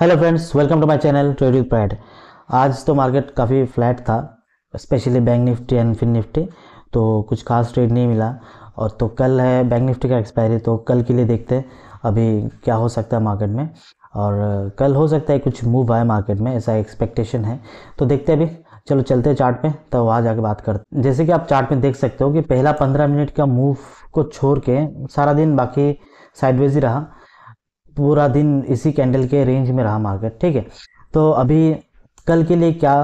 hello friends welcome to my channel trading pad आज तो market काफ़ी फ्लैट था specially Bank Nifty and Fin Nifty तो कुछ खास ट्रेड नहीं मिला और तो कल है बैंक निफ्टी का एक्सपायरी तो कल के लिए देखते हैं अभी क्या हो सकता है मार्केट में और कल हो सकता है कुछ मूव आए मार्केट में ऐसा एक्सपेक्टेशन है तो देखते अभी चलो चलते हैं चार्ट में तो वहाँ जाके बात करते जैसे कि आप चार्ट में देख सकते हो कि पहला पंद्रह मिनट का मूव को छोड़ के सारा दिन बाकी साइडवेज ही रहा पूरा दिन इसी कैंडल के रेंज में रहा मार्केट ठीक है तो अभी कल के लिए क्या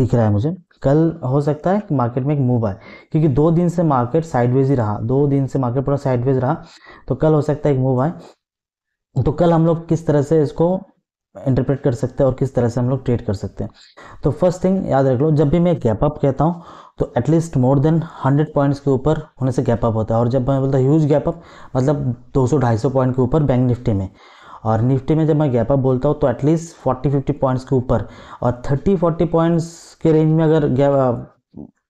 दिख रहा है मुझे कल हो सकता है कि मार्केट में एक मूव आए क्योंकि दो दिन से मार्केट साइडवेज ही रहा दो दिन से मार्केट पूरा साइडवेज रहा तो कल हो सकता है एक मूव आए तो कल हम लोग किस तरह से इसको इंटरप्रेट कर सकते हैं और किस तरह से हम लोग ट्रेड कर सकते हैं तो फर्स्ट थिंग याद रख लो जब भी मैं गैप अप कहता हूँ तो एटलीस्ट मोर देन 100 पॉइंट्स के ऊपर होने से गैप अप होता है और जब मैं बोलता ह्यूज गैप अप मतलब 200-250 पॉइंट के ऊपर बैंक निफ्टी में और निफ्टी में जब मैं गैप अप बोलता हूँ तो एटलीस्ट 40-50 पॉइंट्स के ऊपर और 30-40 पॉइंट्स के रेंज में अगर गैप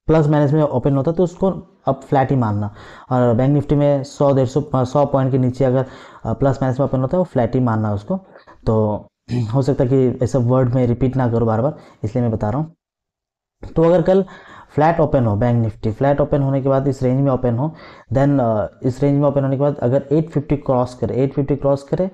प्लस माइनस में ओपन होता तो उसको अब फ्लैट ही मानना और बैंक निफ्टी में सौ डेढ़ सौ सौ पॉइंट के नीचे अगर प्लस माइनस में ओपन होता है वो फ्लैट ही मानना उसको तो हो सकता है कि ऐसा वर्ड में रिपीट ना करूँ बार बार इसलिए मैं बता रहा हूँ तो अगर कल फ्लैट ओपन हो बैंक निफ्टी फ्लैट ओपन होने के बाद इस रेंज में ओपन हो देन uh, इस रेंज में ओपन होने के बाद अगर 850 क्रॉस करे 850 क्रॉस करे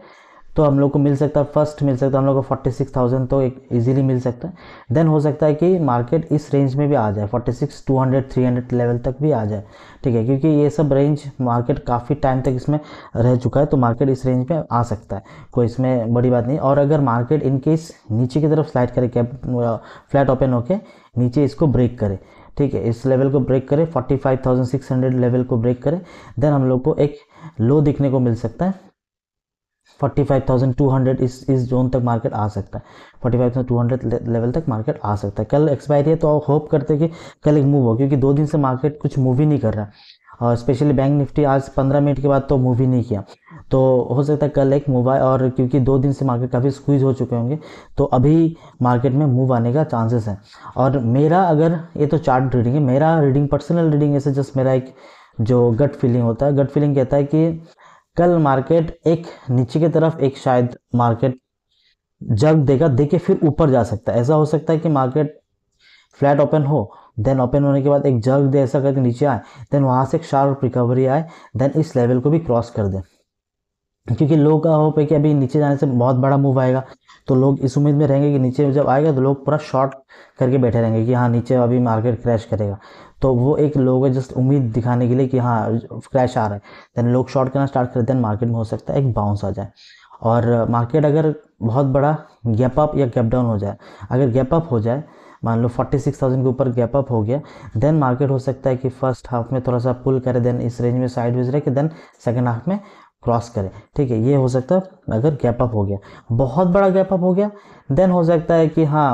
तो हम लोग को मिल सकता है फर्स्ट मिल सकता है हम लोग को फोर्टी सिक्स थाउजेंड तो एक ईजिली मिल सकता है देन हो सकता है कि मार्केट इस रेंज में भी आ जाए forty six two hundred three hundred level तक भी आ जाए ठीक है क्योंकि ये सब रेंज मार्केट काफ़ी टाइम तक इसमें रह चुका है तो मार्केट इस रेंज में आ सकता है कोई इसमें बड़ी बात नहीं और अगर मार्केट इनकेस नीचे की तरफ स्लाइड करे कैप फ्लैट ओपन होके नीचे इसको ब्रेक करे ठीक है इस लेवल को ब्रेक सिक्स 45,600 लेवल को ब्रेक करें देन हम लोग को एक लो दिखने को मिल सकता है forty five thousand two hundred इस इस जोन तक मार्केट आ सकता है forty five thousand two hundred level तक मार्केट आ सकता है कल एक्सपायरी है तो होप करते हैं कि कल एक मूव हो क्योंकि दो दिन से मार्केट कुछ मूव ही नहीं कर रहा और स्पेशली बैंक निफ्टी आज पंद्रह मिनट के बाद तो मूव ही नहीं किया तो हो सकता है कल एक मूव आए और क्योंकि दो दिन से मार्केट काफ़ी स्क्वीज हो चुके होंगे तो अभी मार्केट में मूव आने का चांसेस है और मेरा अगर ये तो चार्ट रीडिंग है मेरा रीडिंग पर्सनल रीडिंग ऐसे जस्ट मेरा एक जो गट फीलिंग होता है गट फीलिंग कहता है कि कल मार्केट एक नीचे की तरफ एक शायद मार्केट जग देगा दे के फिर ऊपर जा सकता है ऐसा हो सकता है कि मार्केट फ्लैट ओपन हो देन ओपन होने के बाद एक जग दे ऐसा करके नीचे आए देन वहाँ से एक शार्प रिकवरी आए देन इस लेवल को भी क्रॉस कर दें क्योंकि लोग का होप है कि अभी नीचे जाने से बहुत बड़ा मूव आएगा तो लोग इस उम्मीद में रहेंगे कि नीचे जब आएगा तो लोग पूरा शॉर्ट करके बैठे रहेंगे कि हाँ नीचे अभी मार्केट क्रैश करेगा तो वो एक लोग है जस्ट उम्मीद दिखाने के लिए कि हाँ क्रैश आ रहा है देन लोग शॉर्ट करना स्टार्ट करते हैं मार्केट में हो सकता है एक बाउंस आ जाए और मार्केट अगर बहुत बड़ा गैप अप या गैप डाउन हो जाए अगर गैप अप हो जाए मान लो 46,000 के ऊपर गैप अप हो गया देन मार्केट हो सकता है कि फर्स्ट हाफ में थोड़ा सा पुल करे देन इस रेंज में साइड वेज रहे कि देन सेकेंड हाफ में क्रॉस करें ठीक है ये हो सकता है अगर गैप अप हो गया बहुत बड़ा गैप अप हो गया देन हो सकता है कि हाँ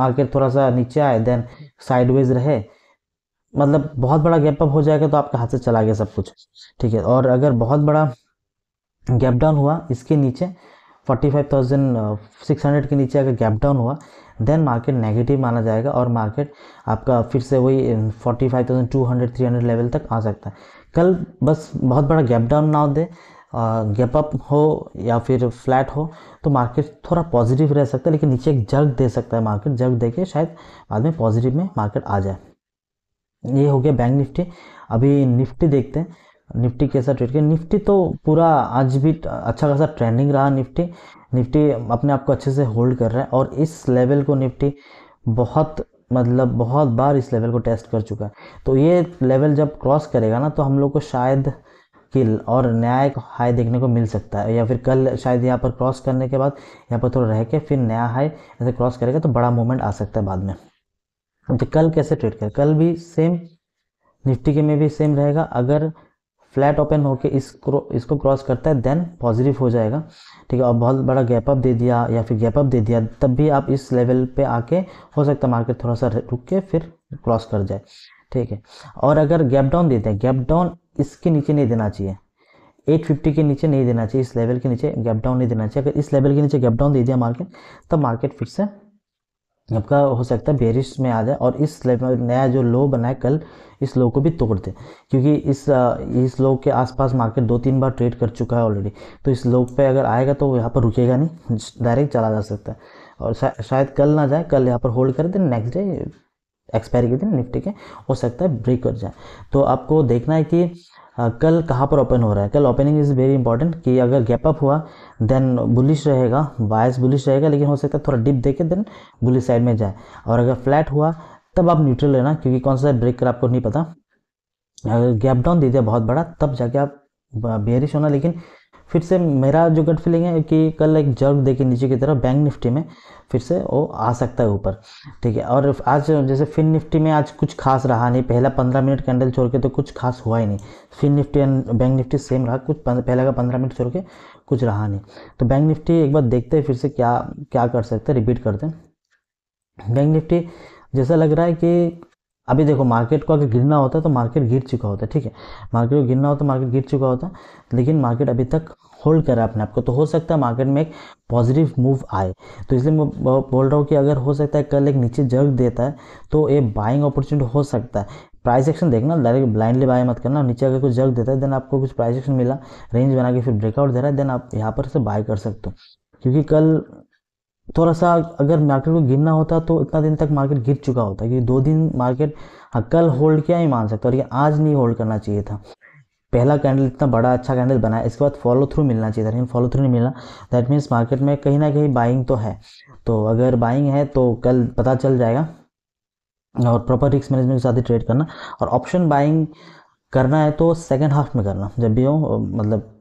मार्केट थोड़ा सा नीचे आए देन साइडवेज रहे मतलब बहुत बड़ा गैप अप हो जाएगा तो आपके हाथ से चला गया सब कुछ ठीक है और अगर बहुत बड़ा गैप डाउन हुआ इसके नीचे 45,600 के नीचे अगर गैप डाउन हुआ देन मार्केट नेगेटिव माना जाएगा और मार्केट आपका फिर से वही 45,200 300 लेवल तक आ सकता है कल बस बहुत बड़ा गैप डाउन ना दे गैप अप हो या फिर फ्लैट हो तो मार्केट थोड़ा पॉजिटिव रह सकता है लेकिन नीचे एक जर्क दे सकता है मार्केट जर्क दे के शायद बाद में पॉजिटिव में मार्केट आ जाए ये हो गया बैंक निफ्टी अभी निफ्टी देखते हैं निफ्टी कैसा ट्रेड किया निफ्टी तो पूरा आज भी अच्छा खासा ट्रेंडिंग रहा निफ्टी निफ्टी अपने आप को अच्छे से होल्ड कर रहा है और इस लेवल को निफ्टी बहुत मतलब बहुत बार इस लेवल को टेस्ट कर चुका है तो ये लेवल जब क्रॉस करेगा ना तो हम लोग को शायद स्किल और नया एक हाई देखने को मिल सकता है या फिर कल शायद यहाँ पर क्रॉस करने के बाद यहाँ पर थोड़ा रह के फिर नया हाई ऐसे क्रॉस करेगा तो बड़ा मूवमेंट आ सकता है बाद में तो कल कैसे ट्रेड करें कल भी सेम निफ्टी के में भी सेम रहेगा अगर फ्लैट ओपन होके इस इसको क्रॉस करता है देन पॉजिटिव हो जाएगा ठीक है और बहुत बड़ा गैप अप दे दिया या फिर गैप अप दे दिया तब भी आप इस लेवल पे आके हो सकता है मार्केट थोड़ा सा रुक के फिर क्रॉस कर जाए ठीक है और अगर गैप डाउन देते हैं गैप डाउन इसके नीचे नहीं देना चाहिए 850 के नीचे नहीं देना चाहिए इस लेवल के नीचे गैप डाउन नहीं देना चाहिए अगर इस लेवल के नीचे गैप डाउन दे दिया मार्केट तब मार्केट फिर से आपका हो सकता है बेरिश में आ जाए और इस लेवल नया जो लो बना है कल इस लो को भी तोड़ दे क्योंकि इस इस लो के आसपास मार्केट दो तीन बार ट्रेड कर चुका है ऑलरेडी तो इस लो पे अगर आएगा तो यहाँ पर रुकेगा नहीं डायरेक्ट चला जा सकता है और शायद कल ना जाए कल यहाँ पर होल्ड कर दे नेक्स्ट डे एक्सपायरी के दिन निफ्टी के हो सकता है ब्रेक कर जाए तो आपको देखना है कि आ, कल कहाँ पर ओपन हो रहा है कल ओपनिंग इज़ वेरी इंपॉर्टेंट कि अगर गैप अप हुआ देन बुलिश रहेगा बायस बुलिश रहेगा लेकिन हो सकता है थोड़ा डिप देके देन बुलिश साइड में जाए और अगर फ्लैट हुआ तब आप न्यूट्रल रहना क्योंकि कौन सा ब्रेक कर आपको नहीं पता अगर गैप डाउन दे दिया बहुत बड़ा तब जाके आप बेरिश होना लेकिन फिर से मेरा जो गट फीलिंग है कि कल एक जर्व देखे नीचे की तरफ बैंक निफ्टी में फिर से वो आ सकता है ऊपर ठीक है और आज जैसे फिन निफ्टी में आज कुछ खास रहा नहीं पहला पंद्रह मिनट कैंडल छोड़ के तो कुछ खास हुआ ही नहीं Fin Nifty and Bank Nifty same रहा कुछ पहला का पंद्रह मिनट छोड़ के कुछ रहा नहीं तो बैंक निफ्टी एक बार देखते हैं फिर से क्या क्या कर सकते हैं रिपीट करते हैं बैंक निफ्टी जैसा लग रहा है कि अभी देखो मार्केट को अगर गिरना होता तो मार्केट गिर चुका होता ठीक है मार्केट को गिरना होता मार्केट गिर चुका होता लेकिन मार्केट अभी तक होल्ड कर रहा है अपने आप को तो हो सकता है मार्केट में एक पॉजिटिव मूव आए तो इसलिए मैं बोल रहा हूँ कि अगर हो सकता है कल एक नीचे जर्क देता है तो ये बाइंग अपॉर्चुनिटी हो सकता है प्राइस एक्शन देखना डायरेक्ट ब्लाइंडली बाय मत करना नीचे अगर कुछ जर्क देता है देन आपको कुछ प्राइस एक्शन मिला रेंज बना के फिर ब्रेकआउट दे रहा है देन आप यहाँ पर से बाय कर सकते हो क्योंकि कल थोड़ा सा अगर मार्केट को गिरना होता तो इतना दिन तक मार्केट गिर चुका होता क्योंकि दो दिन मार्केट हाँ, कल होल्ड किया ही मान सकता और ये आज नहीं होल्ड करना चाहिए था पहला कैंडल इतना बड़ा अच्छा कैंडल बना इसके बाद फॉलो थ्रू मिलना चाहिए था लेकिन फॉलो थ्रू नहीं मिला दैट मीन्स मार्केट में कहीं ना कहीं बाइंग तो है तो अगर बाइंग है तो कल पता चल जाएगा और प्रॉपर रिस्क मैनेजमेंट के साथ ही ट्रेड करना और ऑप्शन बाइंग करना है तो सेकेंड हाफ में करना जब भी हो मतलब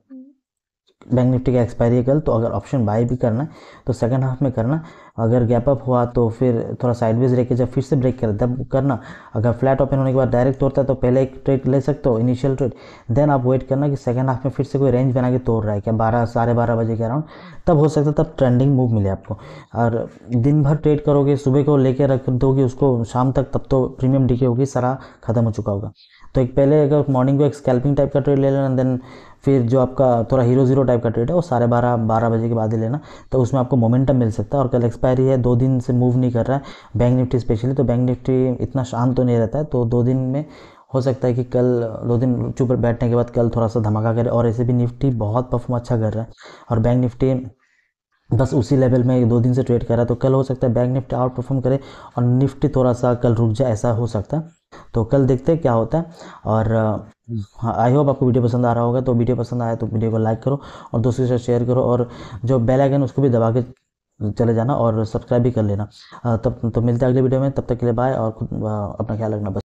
बैंक निफ्टी का एक्सपायरी है कल तो अगर ऑप्शन बाय भी करना है तो सेकंड हाफ में करना अगर गैप अप हुआ तो फिर थोड़ा साइडवेज रह के जब फिर से ब्रेक कर तब करना अगर फ्लैट ओपन होने के बाद डायरेक्ट तोड़ता है तो पहले एक ट्रेड ले सकते हो इनिशियल ट्रेड देन आप वेट करना कि सेकंड हाफ में फिर से कोई रेंज बना के तोड़ रहा है क्या बारह साढ़े बारह बजे के अराउंड तब हो सकता है तब ट्रेंडिंग मूव मिले आपको और दिन भर ट्रेड करोगे सुबह को लेके रख दोगे उसको शाम तक तब तो प्रीमियम डिके होगी सारा खत्म हो चुका होगा तो एक पहले अगर मॉर्निंग को एक स्कैल्पिंग टाइप का ट्रेड ले लेना देन फिर जो आपका थोड़ा हीरो ज़ीरो टाइप का ट्रेड है वो साढ़े बारह बारह बजे के बाद ही लेना तो उसमें आपको मोमेंटम मिल सकता है और कल एक्सपायरी है दो दिन से मूव नहीं कर रहा है बैंक निफ्टी स्पेशली तो बैंक निफ्टी इतना शांत तो नहीं रहता है तो दो दिन में हो सकता है कि कल दो दिन चुप बैठने के बाद कल थोड़ा सा धमाका करे और ऐसे भी निफ्टी बहुत परफॉर्म अच्छा कर रहा है और बैंक निफ्टी बस उसी लेवल में दो दिन से ट्रेड कर रहा है तो कल हो सकता है बैंक निफ्टी आउट परफॉर्म करे और निफ्टी थोड़ा सा कल रुक जाए ऐसा हो सकता है तो कल देखते हैं क्या होता है और आई होप आपको वीडियो पसंद आ रहा होगा तो वीडियो पसंद आया तो वीडियो को लाइक करो और दोस्तों के साथ शेयर करो और जो बेल आइकन उसको भी दबा के चले जाना और सब्सक्राइब भी कर लेना तब तो मिलते हैं अगले वीडियो में तब तक के लिए बाय और अपना ख्याल रखना बस